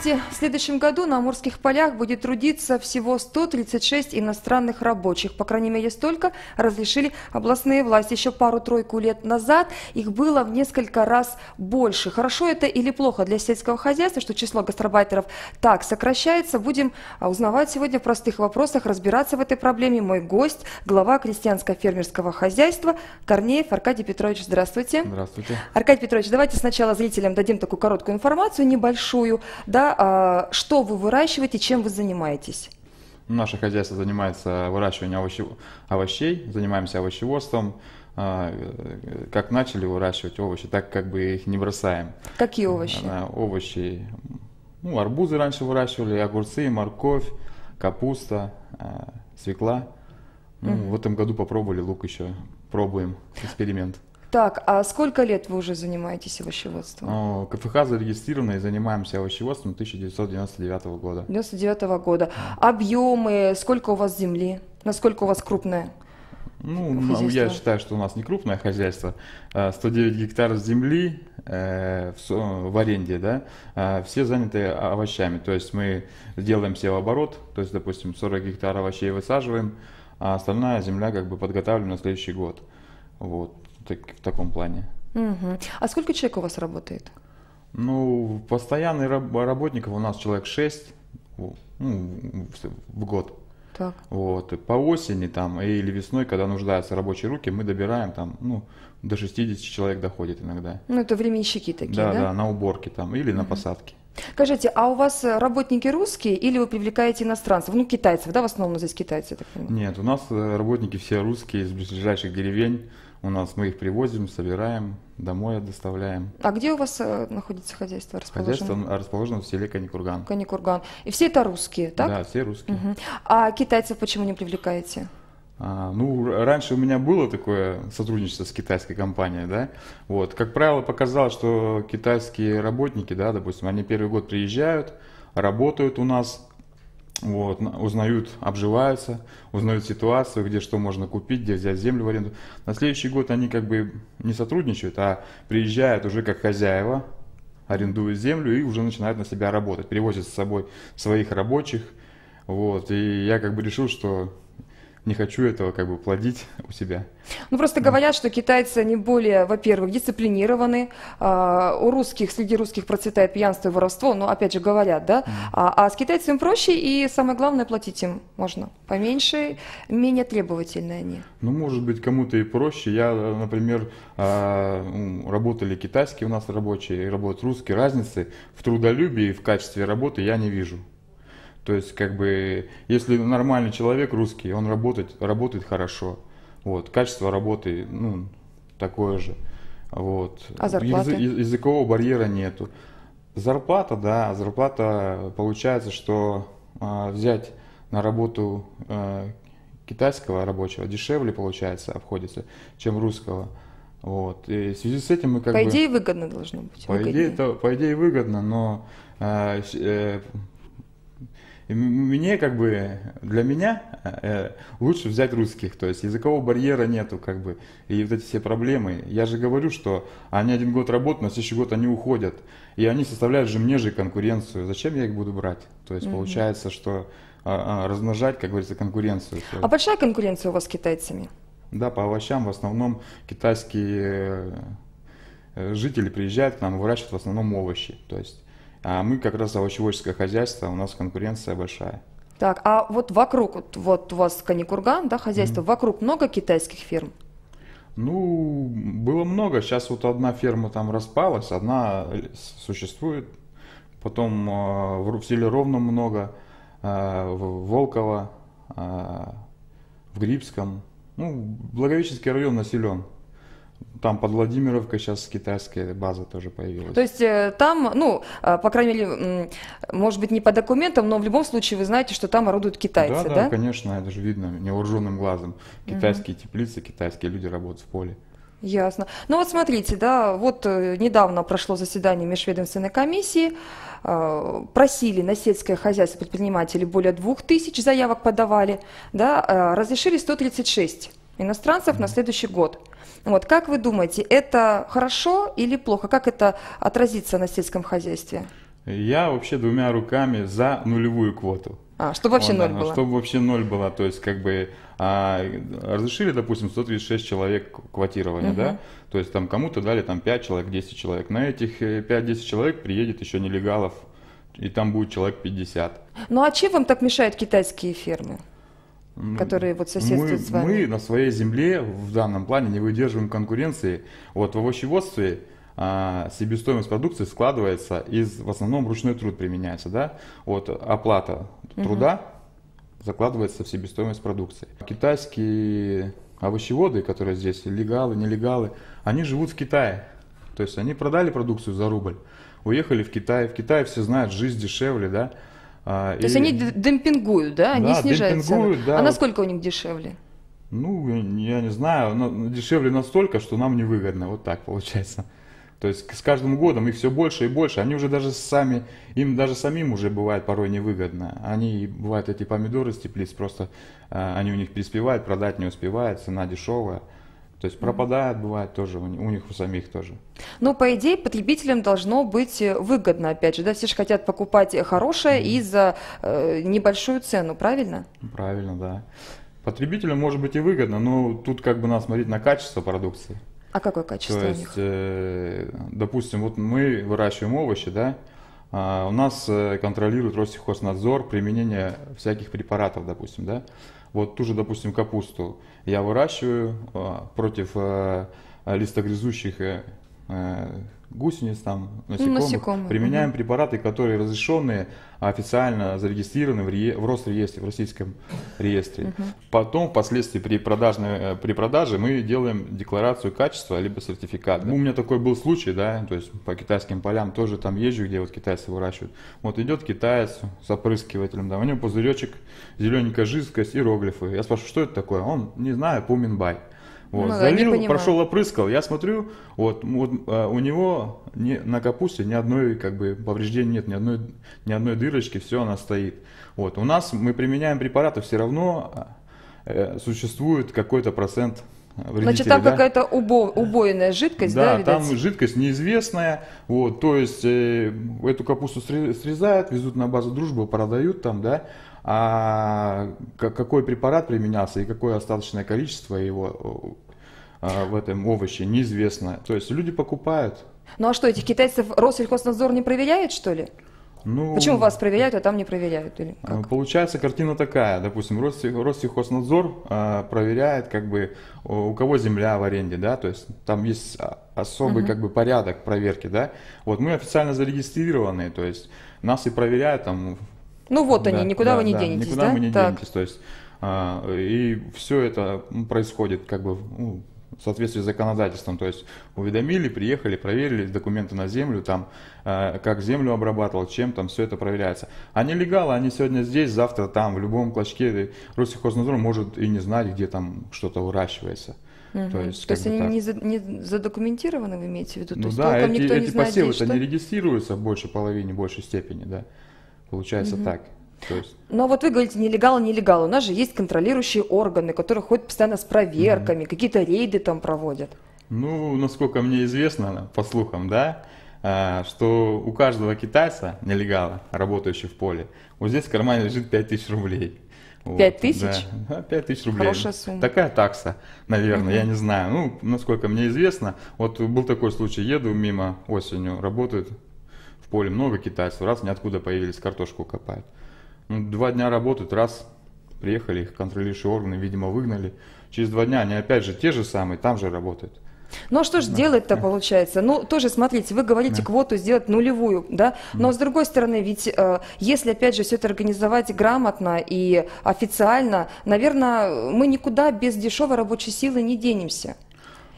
Здравствуйте! В следующем году на Амурских полях будет трудиться всего 136 иностранных рабочих. По крайней мере, столько разрешили областные власти. Еще пару-тройку лет назад их было в несколько раз больше. Хорошо это или плохо для сельского хозяйства, что число гастарбайтеров так сокращается? Будем а, узнавать сегодня в простых вопросах, разбираться в этой проблеме. Мой гость, глава крестьянско-фермерского хозяйства Корнеев Аркадий Петрович. Здравствуйте! Здравствуйте! Аркадий Петрович, давайте сначала зрителям дадим такую короткую информацию, небольшую. Да, а, что вы выращиваете, чем вы занимаетесь? Наше хозяйство занимается выращиванием овощей, занимаемся овощеводством. А, как начали выращивать овощи, так как бы их не бросаем. Какие овощи? А, овощи, ну, арбузы раньше выращивали, огурцы, морковь, капуста, свекла. Ну, mm-hmm. В этом году попробовали лук еще. Пробуем эксперимент. Так, а сколько лет вы уже занимаетесь овощеводством? КФХ зарегистрировано и занимаемся овощеводством 1999 года. 99 года. Объемы, сколько у вас земли, насколько у вас крупная? Ну, я считаю, что у нас не крупное хозяйство. 109 а гектаров земли э, в аренде, да, а все заняты овощами. То есть мы делаем все оборот, то есть, допустим, 40 гектаров овощей высаживаем, а остальная земля как бы подготавливаем на следующий год. Вот так, в таком плане. Угу. А сколько человек у вас работает? Ну, постоянных работников у нас человек 6 ну, в год. Так. Вот. по осени там или весной, когда нуждаются рабочие руки, мы добираем там, ну, до 60 человек доходит иногда. Ну, это временщики такие, да? Да, да, на уборке там или на угу. посадке. Скажите, а у вас работники русские или вы привлекаете иностранцев? Ну, китайцев, да, в основном здесь китайцы, так понимаю? Нет, у нас э, работники все русские из ближайших деревень у нас, мы их привозим, собираем, домой доставляем. А где у вас э, находится хозяйство расположено? Хозяйство расположено в селе Каникурган. Каникурган. И все это русские, так? Да, все русские. Угу. А китайцев почему не привлекаете? А, ну, раньше у меня было такое сотрудничество с китайской компанией, да, вот, как правило, показалось, что китайские работники, да, допустим, они первый год приезжают, работают у нас, вот, узнают, обживаются, узнают ситуацию, где что можно купить, где взять землю в аренду. На следующий год они как бы не сотрудничают, а приезжают уже как хозяева, арендуют землю и уже начинают на себя работать, перевозят с собой своих рабочих. Вот, и я как бы решил, что не хочу этого как бы плодить у себя. Ну просто да. говорят, что китайцы они более, во-первых, дисциплинированы. А, у русских, среди русских процветает пьянство и воровство, но опять же говорят, да. А, а с китайцами проще и самое главное платить им можно поменьше, менее требовательные они. Ну может быть кому-то и проще. Я, например, а, работали китайские у нас рабочие, работают русские, разницы в трудолюбии и в качестве работы я не вижу. То есть, как бы, если нормальный человек русский, он работает, работает хорошо. Вот, качество работы, ну, такое же. Вот. А зарплаты? Язы, языкового барьера нету. Зарплата, да, зарплата получается, что э, взять на работу э, китайского рабочего дешевле получается обходится, чем русского. Вот. И в связи с этим мы как по бы... По идее выгодно должно быть. По выгоднее. идее, это, по идее выгодно, но э, э, мне как бы, для меня э, лучше взять русских, то есть языкового барьера нету, как бы, и вот эти все проблемы. Я же говорю, что они один год работают, на следующий год они уходят, и они составляют же мне же конкуренцию. Зачем я их буду брать? То есть mm получается, что э, размножать, как говорится, конкуренцию. А большая конкуренция у вас с китайцами? Да, по овощам в основном китайские э, жители приезжают к нам выращивают в основном овощи. То есть а мы как раз овощеводческое хозяйство, у нас конкуренция большая. Так, а вот вокруг, вот, вот у вас Каникурган, да, хозяйство, mm-hmm. вокруг много китайских фирм? Ну, было много. Сейчас вот одна ферма там распалась, одна э, существует. Потом э, в, в селе Ровно много, э, в Волково, э, в Грибском. Ну, Благовещенский район населен. Там под Владимировкой сейчас китайская база тоже появилась. То есть э, там, ну, э, по крайней мере, может быть, не по документам, но в любом случае вы знаете, что там орудуют китайцы, да? Да, да конечно, это же видно невооруженным глазом. Китайские угу. теплицы, китайские люди работают в поле. Ясно. Ну вот смотрите, да, вот э, недавно прошло заседание Межведомственной комиссии, просили на сельское хозяйство предприниматели, более двух тысяч заявок подавали, да, разрешили 136 иностранцев mm-hmm. на следующий год. Вот, как вы думаете, это хорошо или плохо? Как это отразится на сельском хозяйстве? Я вообще двумя руками за нулевую квоту. А, чтобы вообще вот, ноль да, ну, было. Чтобы вообще ноль была, то есть как бы а, разрешили, допустим, 136 человек квотирования, угу. да, то есть там кому-то дали там 5 человек, 10 человек, на этих 5-10 э, человек приедет еще нелегалов, и там будет человек 50. Ну а чем вам так мешают китайские фермы? которые вот соседствуют мы, с вами? Мы на своей земле в данном плане не выдерживаем конкуренции. Вот в овощеводстве а, себестоимость продукции складывается из, в основном, ручной труд применяется, да, вот оплата труда угу. закладывается в себестоимость продукции. Китайские овощеводы, которые здесь, легалы, нелегалы, они живут в Китае, то есть они продали продукцию за рубль, уехали в Китай, в Китае все знают, жизнь дешевле, да, а, То и... есть они демпингуют, да? Они да, снижают цены. Да, а насколько вот... у них дешевле? Ну, я не знаю, но дешевле настолько, что нам невыгодно. Вот так получается. То есть с каждым годом их все больше и больше. Они уже даже сами, им даже самим уже бывает порой невыгодно. Они бывают эти помидоры с теплиц, просто а, они у них переспевают, продать не успевают, цена дешевая. То есть пропадает бывает тоже, у них у самих тоже. Ну, по идее, потребителям должно быть э, выгодно, опять же, да, все же хотят покупать э, хорошее mm-hmm. и за э, небольшую цену, правильно? Правильно, да. Потребителям может быть и выгодно, но тут как бы надо смотреть на качество продукции. А какое качество То есть, у них? Э, допустим, вот мы выращиваем овощи, да, а, у нас э, контролирует Россельхознадзор применение всяких препаратов, допустим, да. Вот ту же, допустим, капусту я выращиваю а, против э, листогрызущих э, гусениц, там, насекомых, насекомых применяем угу. препараты, которые разрешенные, а официально зарегистрированы в, ре... в Росреестре, в российском реестре. Угу. Потом, впоследствии, при, продаже э, при продаже мы делаем декларацию качества, либо сертификат. Да. Ну, у меня такой был случай, да, то есть по китайским полям тоже там езжу, где вот китайцы выращивают. Вот идет китаец с опрыскивателем, да, у него пузыречек, зелененькая жидкость, иероглифы. Я спрашиваю, что это такое? Он, не знаю, пуминбай. Вот, ну, залил, прошел, опрыскал. Я смотрю, вот, вот а, у него ни, на капусте ни одной как бы повреждений нет, ни одной, ни одной дырочки, все она стоит. Вот, у нас мы применяем препараты, все равно э, существует какой-то процент Значит, там да? какая-то убо, убойная жидкость, да? Да, видать? там жидкость неизвестная, вот, то есть э, эту капусту срезают, везут на базу дружбы, продают там, да, а, какой препарат применялся и какое остаточное количество его э, а, в этом овоще, неизвестно. То есть люди покупают. Ну а что, этих китайцев Россельхознадзор не проверяет, что ли? Ну, Почему вас проверяют, а там не проверяют? Или э, как? Получается, картина такая. Допустим, Россельхознадзор э, проверяет, как бы, у кого земля в аренде, да, то есть там есть особый, угу. как бы, порядок проверки, да. Вот мы официально зарегистрированы, то есть нас и проверяют там ну вот да, они, никуда да, вы не да, денетесь, никуда да? вы не так. денетесь, то есть а, и все это происходит как бы ну, в соответствии с законодательством, то есть уведомили, приехали, проверили документы на землю, там, э, как землю обрабатывал, чем там, все это проверяется. Они а легалы, они сегодня здесь, завтра там, в любом клочке, Россельхознадзор может и не знать, где там что-то выращивается. Угу. То есть, то есть они так. не, за, не задокументированы, вы имеете в виду? Ну то есть, да, эти, никто эти не знает, посевы-то не регистрируются в большей половине, большей степени, да. Получается угу. так. Есть... Но вот вы говорите нелегалы, нелегалы. У нас же есть контролирующие органы, которые ходят постоянно с проверками, угу. какие-то рейды там проводят. Ну, насколько мне известно, по слухам, да, а, что у каждого китайца, нелегала, работающего в поле, вот здесь в кармане лежит 5000 рублей. 5 вот, тысяч? Да, 5 тысяч рублей. Хорошая сумма. Такая такса, наверное, угу. я не знаю. Ну, насколько мне известно, вот был такой случай, еду мимо осенью, работают в поле много китайцев, раз ниоткуда появились, картошку копают. Ну, два дня работают, раз приехали, их контролирующие органы, видимо, выгнали. Через два дня они опять же те же самые, там же работают. Ну а что же да. делать-то получается? Ну тоже смотрите, вы говорите да. квоту сделать нулевую, да? Но да. с другой стороны, ведь э, если опять же все это организовать грамотно и официально, наверное, мы никуда без дешевой рабочей силы не денемся.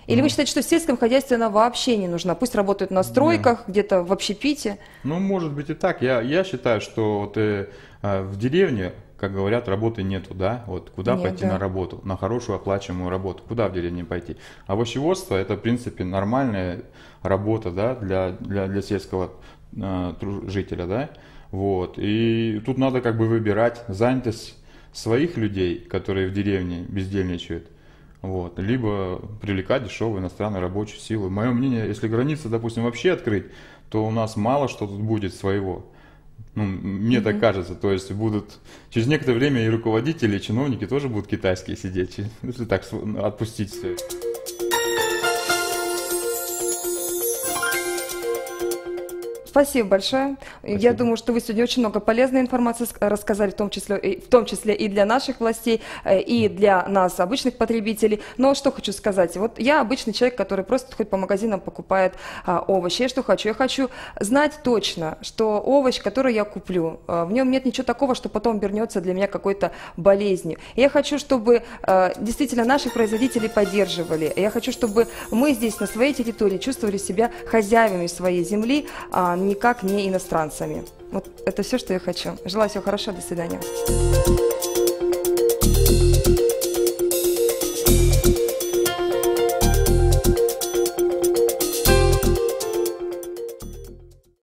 Или вы считаете, что в сельском хозяйстве она вообще не нужна? Пусть работают на стройках, да. где-то в общепите? Ну, может быть и так. Я, я считаю, что вот, э, э, в деревне, как говорят, работы нету, да? Вот куда Нет, пойти да. на работу? На хорошую оплачиваемую работу. Куда в деревне пойти? Овощеводство – это, в принципе, нормальная работа да, для, для, для сельского э, жителя, да? Вот. И тут надо как бы выбирать занятость своих людей, которые в деревне бездельничают – вот. Либо привлекать дешевую иностранную рабочую силу. Мое мнение, если границы, допустим, вообще открыть, то у нас мало что тут будет своего. Ну, мне mm-hmm. так кажется. То есть будут через некоторое время и руководители, и чиновники тоже будут китайские сидеть, если так отпустить все. Спасибо большое. Спасибо. Я думаю, что вы сегодня очень много полезной информации рассказали, в том числе, э, в том числе и для наших властей, э, и для нас, обычных потребителей. Но что хочу сказать. Вот я обычный человек, который просто хоть по магазинам покупает а, овощи. Я что хочу? Я хочу знать точно, что овощ, который я куплю, э, в нем нет ничего такого, что потом вернется для меня какой-то болезнью. Я хочу, чтобы а, действительно наши производители поддерживали. Я хочу, чтобы мы здесь на своей территории чувствовали себя хозяевами своей земли, а, никак не иностранцами. Вот это все, что я хочу. Желаю всего хорошего, до свидания.